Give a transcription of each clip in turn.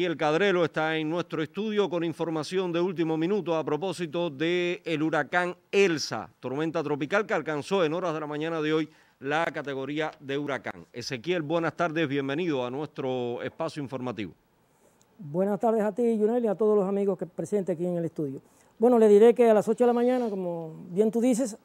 Ezequiel Cadrelo está en nuestro estudio con información de último minuto a propósito del huracán Elsa, tormenta tropical que alcanzó en horas de la mañana de hoy la categoría de huracán. Ezequiel, buenas tardes, bienvenido a nuestro espacio informativo. Buenas tardes a ti, Junel, y a todos los amigos que presentes aquí en el estudio. Bueno, le diré que a las 8 de la mañana, como bien tú dices,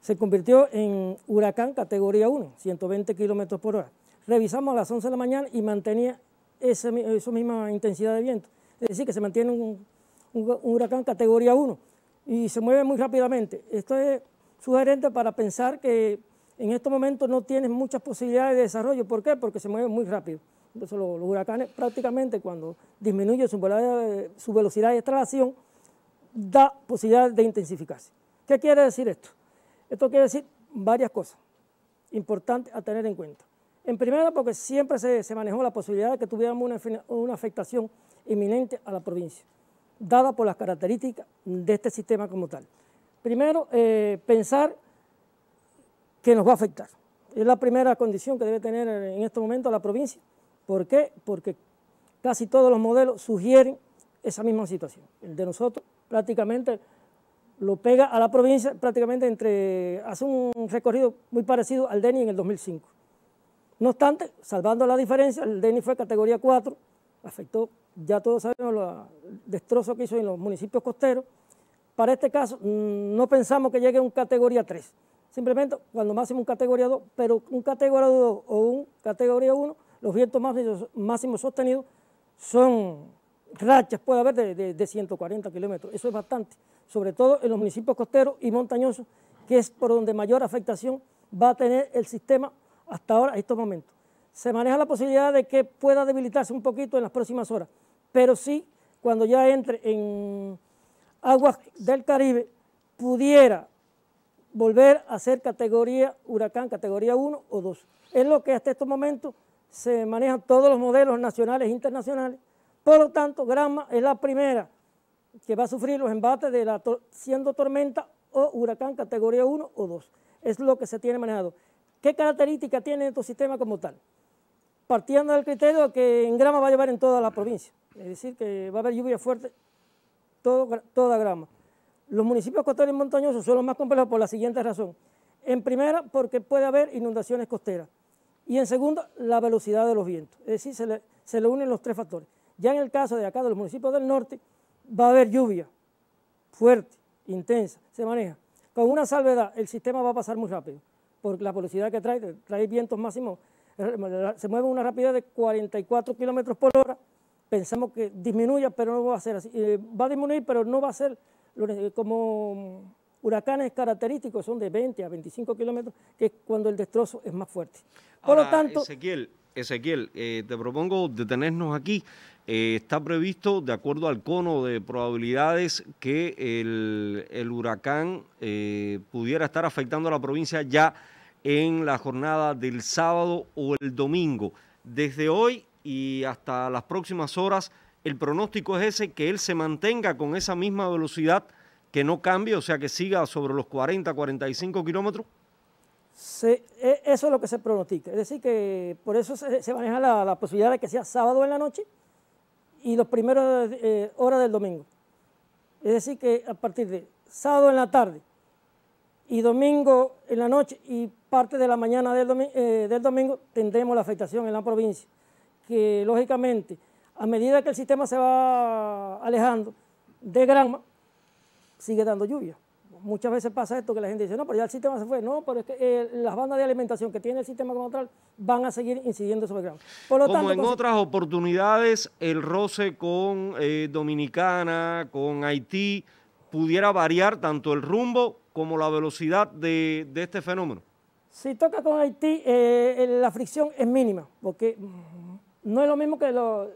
se convirtió en huracán categoría 1, 120 kilómetros por hora. Revisamos a las 11 de la mañana y mantenía esa, misma intensidad de viento. Es decir, que se mantiene un, huracán categoría 1 y se mueve muy rápidamente. Esto es sugerente para pensar que en estos momentos no tienes muchas posibilidades de desarrollo. ¿Por qué? Porque se mueve muy rápido. Entonces los, huracanes prácticamente cuando disminuye su, su velocidad de extracción, da posibilidad de intensificarse. ¿Qué quiere decir esto? Esto quiere decir varias cosas importantes a tener en cuenta. En primera, porque siempre se, manejó la posibilidad de que tuviéramos una, afectación inminente a la provincia, dada por las características de este sistema como tal. Primero, eh, pensar que nos va a afectar. Es la primera condición que debe tener en este momento la provincia. ¿Por qué? Porque casi todos los modelos sugieren esa misma situación. El de nosotros prácticamente lo pega a la provincia, prácticamente entre, hace un recorrido muy parecido al DENI en el 2005. No obstante, salvando la diferencia, el DENI fue categoría 4, afectó, ya todos sabemos, los destrozo que hizo en los municipios costeros. Para este caso, mm, no pensamos que llegue a un categoría 3, simplemente cuando máximo un categoría 2, pero un categoría 2 o un categoría 1, los vientos máximos, sostenidos son rachas, puede haber de, de 140 kilómetros, eso es bastante, sobre todo en los municipios costeros y montañosos, que es por donde mayor afectación va a tener el sistema hasta ahora, en estos momentos. Se maneja la posibilidad de que pueda debilitarse un poquito en las próximas horas, pero sí, cuando ya entre en aguas del Caribe, pudiera volver a ser categoría huracán, categoría 1 o 2. Es lo que hasta estos momentos se manejan todos los modelos nacionales e internacionales. Por lo tanto, Granma es la primera que va a sufrir los embates de la siendo tormenta o huracán categoría 1 o 2. Es lo que se tiene manejado. ¿Qué características tiene nuestro sistema como tal? Partiendo del criterio que en grama va a llevar en toda la provincia, es decir, que va a haber lluvia fuerte toda grama. Los municipios costeros y montañosos son los más complejos por la siguiente razón. En primera, porque puede haber inundaciones costeras. Y en segundo, la velocidad de los vientos. Es decir, se le unen los tres factores. Ya en el caso de acá, de los municipios del norte, va a haber lluvia fuerte, intensa, se maneja. Con una salvedad, el sistema va a pasar muy rápido por la velocidad que trae, trae vientos máximos, eh, se mueve a una rapidez de 44 kilómetros por hora, pensamos que disminuya, pero no va a ser así, eh, va a disminuir, pero no va a ser como huracanes característicos, son de 20 a 25 kilómetros, que es cuando el destrozo es más fuerte. Por lo tanto... Ezequiel, eh, te propongo detenernos aquí. Eh, está previsto, de acuerdo al cono de probabilidades, que el, huracán eh, pudiera estar afectando a la provincia ya en la jornada del sábado o el domingo. Desde hoy y hasta las próximas horas, el pronóstico es ese, que él se mantenga con esa misma velocidad, que no cambie, o sea, que siga sobre los 40, 45 kilómetros. E, eso es lo que se pronostica. Es decir, que por eso se, maneja la, posibilidad de que sea sábado en la noche y los primeros eh, horas del domingo. Es decir, que a partir de sábado en la tarde y domingo en la noche y parte de la mañana del eh, domingo tendremos la afectación en la provincia, que lógicamente a medida que el sistema se va alejando de Granma, sigue dando lluvia muchas veces pasa esto que la gente dice, no, pero ya el sistema se fue. No, pero es que eh, las bandas de alimentación que tiene el sistema como van a seguir incidiendo sobre el grano. Por lo como en otras oportunidades, el roce con eh, Dominicana, con Haití, pudiera variar tanto el rumbo como la velocidad de, este fenómeno. Si toca con Haití, eh, la fricción es mínima, porque mm, no es lo mismo que, lo,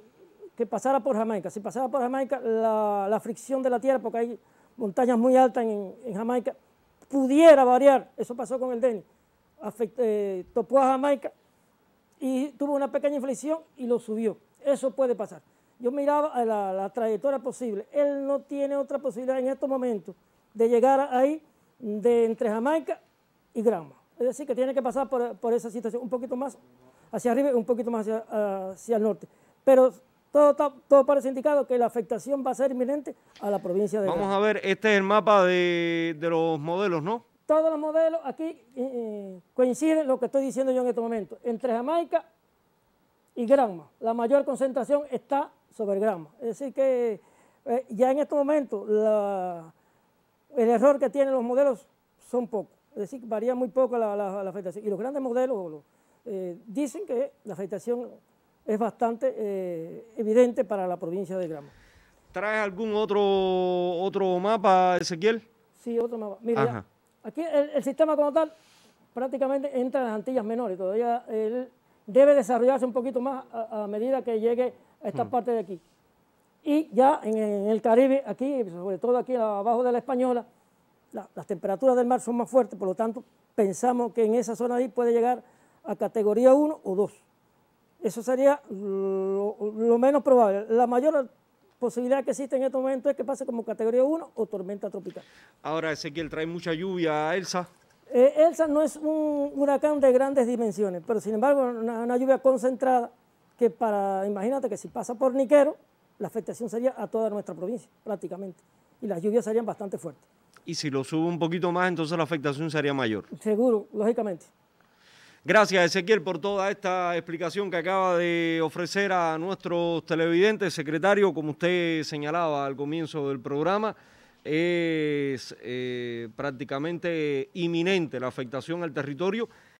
que pasara por Jamaica. Si pasara por Jamaica, la, la fricción de la tierra, porque hay montañas muy altas en, Jamaica, pudiera variar. Eso pasó con el Denny. Eh, topó a Jamaica y tuvo una pequeña inflexión y lo subió. Eso puede pasar. Yo miraba la, trayectoria posible. Él no tiene otra posibilidad en estos momentos de llegar ahí de entre Jamaica y Granma. Es decir, que tiene que pasar por, esa situación un poquito más hacia arriba y un poquito más hacia, hacia el norte. Pero todo, parece indicado que la afectación va a ser inminente a la provincia de Vamos a ver, este es el mapa de, los modelos, ¿no? Todos los modelos aquí eh, eh, coinciden lo que estoy diciendo yo en este momento. Entre Jamaica y Granma. La mayor concentración está sobre Granma. Es decir que eh, ya en este momento el error que tienen los modelos son pocos. Es decir, varía muy poco la, la, afectación. Y los grandes modelos dicen que la afectación es bastante eh, evidente para la provincia de Gramo. ¿Trae algún otro, otro mapa, Ezequiel? Sí, otro mapa. Mira, aquí el, sistema como tal prácticamente entra en las Antillas Menores. Todavía él debe desarrollarse un poquito más a, medida que llegue a esta mm. parte de aquí. Y ya en, el Caribe, aquí, sobre todo aquí abajo de la Española, las temperaturas del mar son más fuertes, por lo tanto, pensamos que en esa zona ahí puede llegar a categoría 1 o 2. Eso sería mm, lo, menos probable. La mayor posibilidad que existe en este momento es que pase como categoría 1 o tormenta tropical. Ahora, Ezequiel, trae mucha lluvia a Elsa. Eh, Elsa no es un huracán de grandes dimensiones, pero sin embargo una, una lluvia concentrada que para, imagínate que si pasa por Niquero, la afectación sería a toda nuestra provincia prácticamente y las lluvias serían bastante fuertes. Y si lo subo un poquito más, entonces la afectación sería mayor. Seguro, lógicamente. Gracias Ezequiel por toda esta explicación que acaba de ofrecer a nuestros televidentes. Secretario, como usted señalaba al comienzo del programa, es eh, prácticamente inminente la afectación al territorio